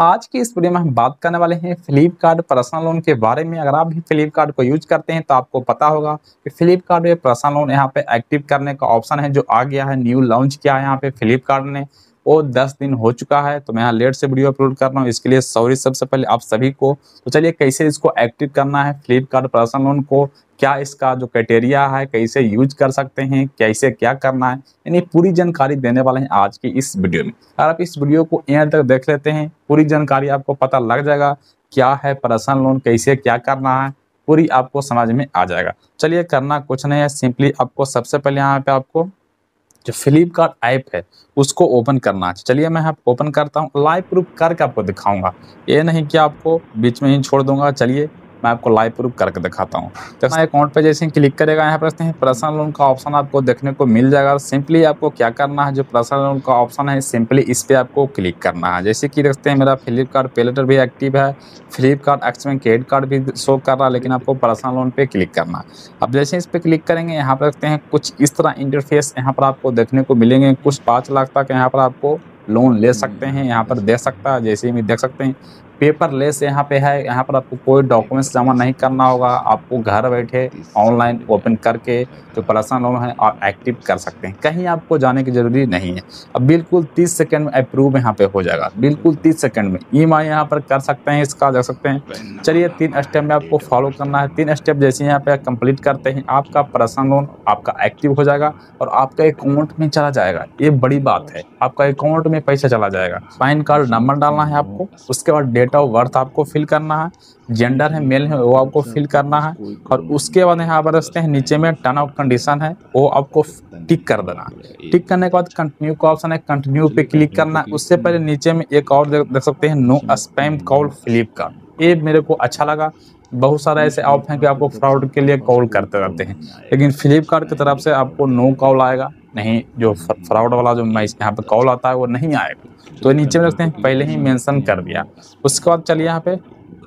आज के इस वीडियो में हम बात करने वाले हैं फ्लिपकार्ट पर्सनल लोन के बारे में अगर आप भी फ्लिपकार्ट को यूज करते हैं तो आपको पता होगा कि फ्लिपकार्ट पर्सनल लोन यहाँ पे एक्टिव करने का ऑप्शन है जो आ गया है न्यू लॉन्च किया है यहाँ पे फ्लिपकार्ट ने वो दस दिन हो चुका है तो मैं यहाँ लेट से वीडियो अपलोड कर रहा हूँ इसके लिए सॉरी सबसे पहले आप सभी को तो चलिए कैसे इसको एक्टिव करना है फ्लिपकार्ट पर्सनल लोन को क्या इसका जो क्राइटेरिया है कैसे यूज कर सकते हैं कैसे क्या करना है यानी पूरी जानकारी देने वाले हैं आज की इस वीडियो में अगर आप इस वीडियो को यहाँ तक देख लेते हैं पूरी जानकारी आपको पता लग जाएगा क्या है पर्सनल लोन कैसे क्या करना है पूरी आपको समझ में आ जाएगा चलिए करना कुछ नहीं है सिंपली आपको सबसे पहले यहाँ पे आपको जो फ्लिपकार्ट ऐप है उसको ओपन करना है चलिए मैं आप ओपन करता हूँ लाइव प्रूफ करके आपको दिखाऊंगा ये नहीं कि आपको बीच में ही छोड़ दूंगा चलिए मैं आपको लाइव प्रूफ करके दिखाता हूँ जैसा अकाउंट पर जैसे क्लिक करेगा यहाँ पर पर्सनल लोन का ऑप्शन आपको देखने को मिल जाएगा सिंपली आपको क्या करना है जो पर्सनल लोन का ऑप्शन है सिंपली इस पर आपको क्लिक करना है जैसे कि देखते हैं मेरा फ्लिपकार्ट पेलेटर भी एक्टिव है फ्लिपकार्ट एक्स में क्रेडिट कार्ड भी शो कर रहा है लेकिन आपको पर्सनल लोन पे क्लिक करना है अब जैसे इस पर क्लिक करेंगे यहाँ पर देखते हैं कुछ इस तरह इंटरफेस यहाँ पर आपको देखने को मिलेंगे कुछ पाँच लाख तक यहाँ पर आपको लोन ले सकते हैं यहाँ पर दे सकता है जैसे ही देख सकते हैं पेपर लेस यहाँ पे है यहाँ पर आपको कोई डॉक्यूमेंट्स जमा नहीं करना होगा आपको घर बैठे ऑनलाइन ओपन करके जो पर्सनल लोन है आप एक्टिव कर सकते हैं कहीं आपको जाने की ज़रूरी नहीं है अब बिल्कुल तीस सेकेंड में अप्रूव यहाँ पे हो जाएगा बिल्कुल तीस सेकेंड में ई एम यहाँ पर कर सकते हैं इसका देख सकते हैं चलिए तीन स्टेप में आपको फॉलो करना है तीन स्टेप जैसे यहाँ पे कंप्लीट करते हैं आपका पर्सनल लोन आपका एक्टिव हो जाएगा और आपका अकाउंट में चला जाएगा ये बड़ी बात है आपका अकाउंट में पैसा चला जाएगा पैन कार्ड नंबर डालना है आपको उसके बाद डेट डेट ऑफ बर्थ आपको फिल करना है जेंडर है मेल है वो आपको फिल अच्छा। करना है और उसके बाद यहाँ पर रखते हैं नीचे में टर्न ऑफ कंडीशन है वो आपको टिक कर देना टिक करने के बाद कंटिन्यू का ऑप्शन है कंटिन्यू पे क्लिक करना है उससे पहले नीचे में एक और देख सकते हैं नो स्पैम कॉल फ्लिप का ये मेरे को अच्छा लगा बहुत सारे ऐसे ऑप हैं कि आपको फ्रॉड के लिए कॉल करते रहते हैं लेकिन फ्लिपकार्ट की तरफ से आपको नो कॉल आएगा नहीं जो फ्रॉड वाला जो मैं यहाँ पे कॉल आता है वो नहीं आएगा तो नीचे में रखते हैं पहले ही मेंशन कर दिया उसके बाद चलिए यहाँ पे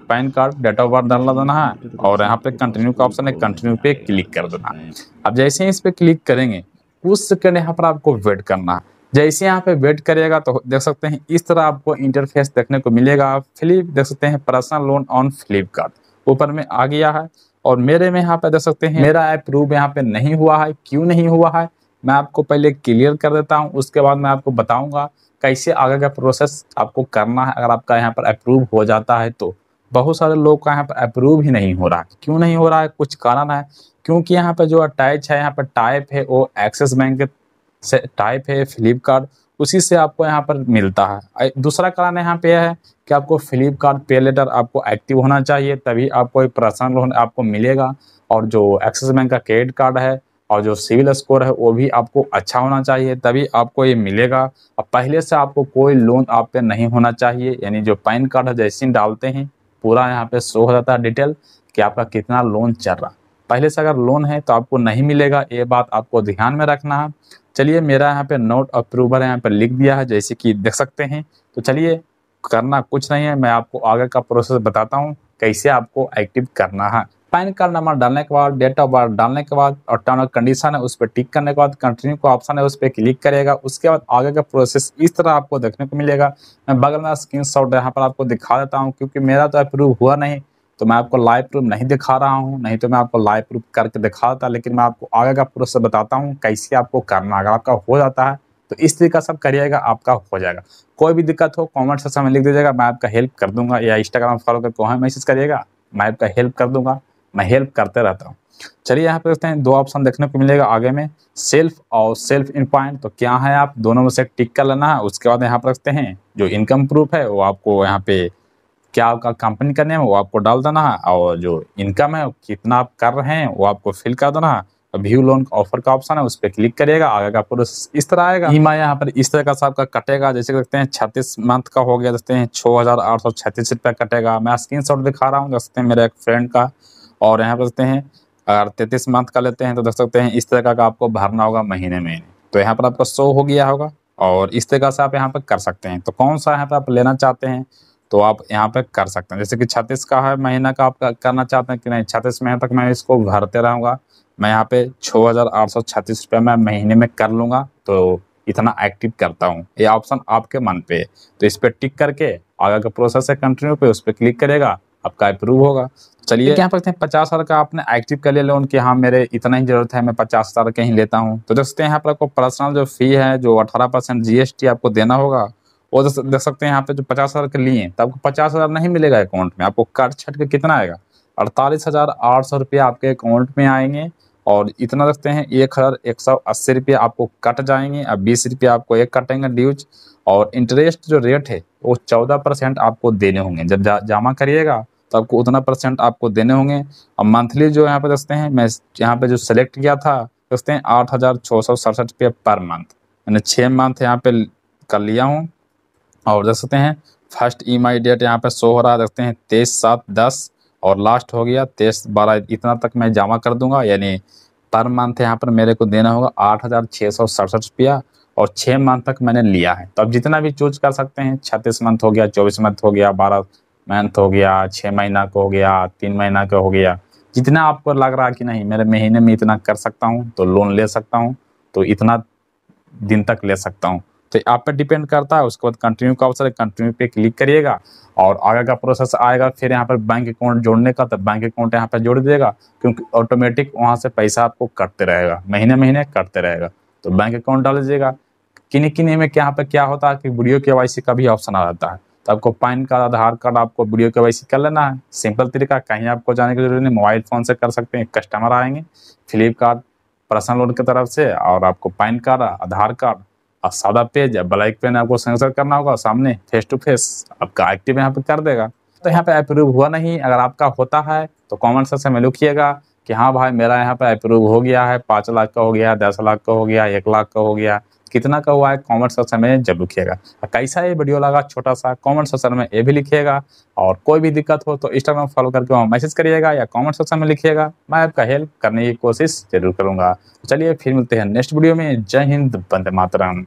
PAN card date of birth डालना देना है और यहाँ पे कंटिन्यू का ऑप्शन है कंटिन्यू पे क्लिक कर देना अब जैसे ही इस पर क्लिक करेंगे कुछ सेकेंड यहाँ पर आपको वेट करना है जैसे यहाँ पे वेट करेगा तो देख सकते हैं इस तरह आपको इंटरफेस देखने को मिलेगा फ्लिप देख सकते हैं पर्सनल लोन ऑन फ्लिपकार्ट ऊपर में आ गया है और मेरे में यहाँ पे देख सकते हैं मेरा अप्रूव यहाँ पे नहीं हुआ है क्यों नहीं हुआ है मैं आपको पहले क्लियर कर देता हूँ उसके बाद मैं आपको बताऊँगा कैसे आगे का प्रोसेस आपको करना है अगर आपका यहाँ पर अप्रूव हो जाता है तो बहुत सारे लोग का यहाँ पर अप्रूव ही नहीं हो रहा क्यों नहीं हो रहा है कुछ कारण है क्योंकि यहाँ पर जो अटैच है यहाँ पर टाइप है वो एक्सिस बैंक से टाइप है फ्लिपकार्ट उसी से आपको यहाँ पर मिलता है दूसरा कारण यहाँ पे है कि आपको फ्लिपकार्ट पे लेटर आपको एक्टिव होना चाहिए तभी आपको एक पर्सनल लोन आपको मिलेगा और जो एक्सिस बैंक का क्रेडिट कार्ड है और जो सिविल स्कोर है वो भी आपको अच्छा होना चाहिए तभी आपको ये मिलेगा और पहले से आपको कोई लोन आप पे नहीं होना चाहिए यानी जो पैन कार्ड है जैसे ही डालते हैं पूरा यहाँ पे शो हो जाता है डिटेल कि आपका कितना लोन चल रहा पहले से अगर लोन है तो आपको नहीं मिलेगा ये बात आपको ध्यान में रखना है चलिए मेरा यहाँ पे नोट अप्रूवर यहाँ पे लिख दिया है जैसे कि देख सकते हैं तो चलिए करना कुछ नहीं है मैं आपको आगे का प्रोसेस बताता हूँ कैसे आपको एक्टिव करना है पैन कार्ड नंबर डालने के बाद डेट ऑफ बर्थ डालने के बाद और टर्म ऑफ कंडीशन है उस पर टिक करने के बाद कंटिन्यू का ऑप्शन है उस पर क्लिक करेगा उसके बाद आगे का प्रोसेस इस तरह आपको देखने को मिलेगा मैं बगल में स्क्रीन शॉट यहाँ पर आपको दिखा देता हूँ क्योंकि मेरा तो अप्रूव हुआ नहीं तो मैं आपको लाइव प्रूफ नहीं दिखा रहा हूँ नहीं तो मैं आपको लाइव प्रूफ करके दिखा देता लेकिन मैं आपको आगे का प्रोसेस बताता हूँ कैसे आपको करना अगर आपका हो जाता है तो इस तरीका सब करिएगा आपका हो जाएगा कोई भी दिक्कत हो कॉमेंट सेक्शन में लिख दीजिएगा मैं आपका हेल्प कर दूंगा या इंस्टाग्राम फॉलो करके वहाँ मैसेज करिएगा मैं आपका हेल्प कर दूंगा मैं हेल्प करते रहता हूँ चलिए यहाँ पे देखते हैं दो ऑप्शन देखने को मिलेगा आगे में सेल्फ और सेल्फ इन तो क्या है आप दोनों में से टिक कर लेना है उसके बाद यहाँ पर रखते हैं जो इनकम प्रूफ है वो आपको यहाँ पे क्या आपका कंपनी का नेम है वो आपको डाल देना है और जो इनकम है कितना आप कर रहे हैं वो आपको फिल कर देना है व्यू लोन ऑफर का ऑप्शन है उस पर क्लिक करिएगा आगे का प्रोसेस इस तरह आएगा ई यहाँ पर इस तरह का आपका कटेगा जैसे देखते हैं छत्तीस मंथ का हो गया देखते हैं छः हजार आठ सौ छत्तीस रुपया कटेगा मैं स्क्रीन शॉट दिखा रहा हूँ देखते हैं मेरा एक फ्रेंड का और यहाँ पर देखते हैं अगर तैतीस मंथ का लेते हैं तो देख सकते हैं इस तरह का आपको भरना होगा महीने में तो यहाँ पर आपका सो हो गया होगा और इस तरह से आप यहाँ पर कर सकते हैं तो कौन सा यहाँ पर आप लेना चाहते हैं तो आप यहाँ पे कर सकते हैं जैसे कि छत्तीस का है महीना का आप करना चाहते हैं कि नहीं छत्तीस महीने तक मैं इसको भरते रहूँगा मैं यहाँ पे छः हज़ार आठ सौ छत्तीस मैं महीने में कर लूँगा तो इतना एक्टिव करता हूँ ये ऑप्शन आपके मन पे है तो इस पर टिक करके आगे का प्रोसेस है कंटिन्यू पे उस पर क्लिक करेगा आपका अप्रूव होगा चलिए तो क्या करते हैं पचास हजार का आपने एक्टिव कर लिया लोन कि हाँ मेरे इतना ही जरूरत है मैं पचास हजार का ही लेता हूँ तो देख सकते हैं यहाँ पर आपको पर्सनल जो फी है जो अठारह परसेंट जीएसटी आपको देना होगा वो देख सकते हैं यहाँ पे जो पचास हजार के लिए तो आपको पचास हजार नहीं मिलेगा अकाउंट में आपको कट छट के कितना आएगा अड़तालीस हजार आठ सौ रुपया आपके अकाउंट में आएंगे और इतना रखते हैं एक हज़ार एक सौ अस्सी रुपये आपको कट जाएंगे अब बीस रुपये आपको एक कटेंगे ड्यूज और इंटरेस्ट जो रेट है वो चौदह परसेंट आपको देने होंगे जब जा, जमा करिएगा तो आपको उतना परसेंट आपको देने होंगे अब मंथली जो यहाँ पे रखते हैं मैं यहाँ पे जो सेलेक्ट किया था रखते हैं आठ हज़ार छः सौ सड़सठ रुपये पर मंथ मैंने छः मंथ यहाँ पे कर लिया हूँ और देख सकते हैं फर्स्ट ई डेट यहाँ पे शो हो रहा है देखते हैं तेईस सात दस और लास्ट हो गया तेईस बारह इतना तक मैं जमा कर दूंगा यानी पर मंथ यहाँ पर मेरे को देना होगा आठ हज़ार छः सौ सड़सठ रुपया और छः मंथ तक मैंने लिया है तो आप जितना भी चूज कर सकते हैं छत्तीस मंथ हो गया चौबीस मंथ हो गया बारह मंथ हो गया छः महीना का हो गया तीन महीना का हो गया जितना आपको लग रहा कि नहीं मेरे महीने में इतना कर सकता हूँ तो लोन ले सकता हूँ तो इतना दिन तक ले सकता हूँ तो आप पर डिपेंड करता है उसके बाद कंटिन्यू का ऑप्शन है कंटिन्यू पे क्लिक करिएगा और आगे का प्रोसेस आएगा फिर यहाँ पर बैंक अकाउंट जोड़ने का तो बैंक अकाउंट यहाँ पर जोड़ देगा क्योंकि ऑटोमेटिक वहाँ से पैसा आपको कटते रहेगा महीने महीने कटते रहेगा तो बैंक अकाउंट डाल दीजिएगा किन्हीं किन्हीं में यहाँ पर क्या होता है कि वीडियो के का भी ऑप्शन आ जाता है तो आपको पैन कार्ड आधार कार्ड आपको वीडियो के वाई कर लेना है सिंपल तरीका कहीं आपको जाने की जरूरत नहीं मोबाइल फ़ोन से कर सकते हैं कस्टमर आएंगे फ्लिपकार्ट पर्सनल लोन की तरफ से और आपको पैन कार्ड आधार कार्ड और सादा पेज या ब्लैक पेन आपको सेंसर करना होगा सामने फेस टू फेस आपका एक्टिव यहाँ पे कर देगा तो यहाँ पे अप्रूव हुआ नहीं अगर आपका होता है तो कॉमेंट सेक्शन में लिखिएगा कि हाँ भाई मेरा यहाँ पे अप्रूव हो गया है पाँच लाख का हो गया दस लाख का हो गया एक लाख का हो गया कितना का हुआ है कॉमेंट सेक्शन में जब लिखिएगा कैसा ये वीडियो लगा छोटा सा कॉमेंट सेक्शन में ये भी लिखिएगा और कोई भी दिक्कत हो तो इंस्टाग्राम फॉलो करके वहाँ मैसेज करिएगा या कॉमेंट सेक्शन में लिखिएगा मैं आपका हेल्प करने की कोशिश जरूर करूँगा चलिए फिर मिलते हैं नेक्स्ट वीडियो में जय हिंद बंदे मातरम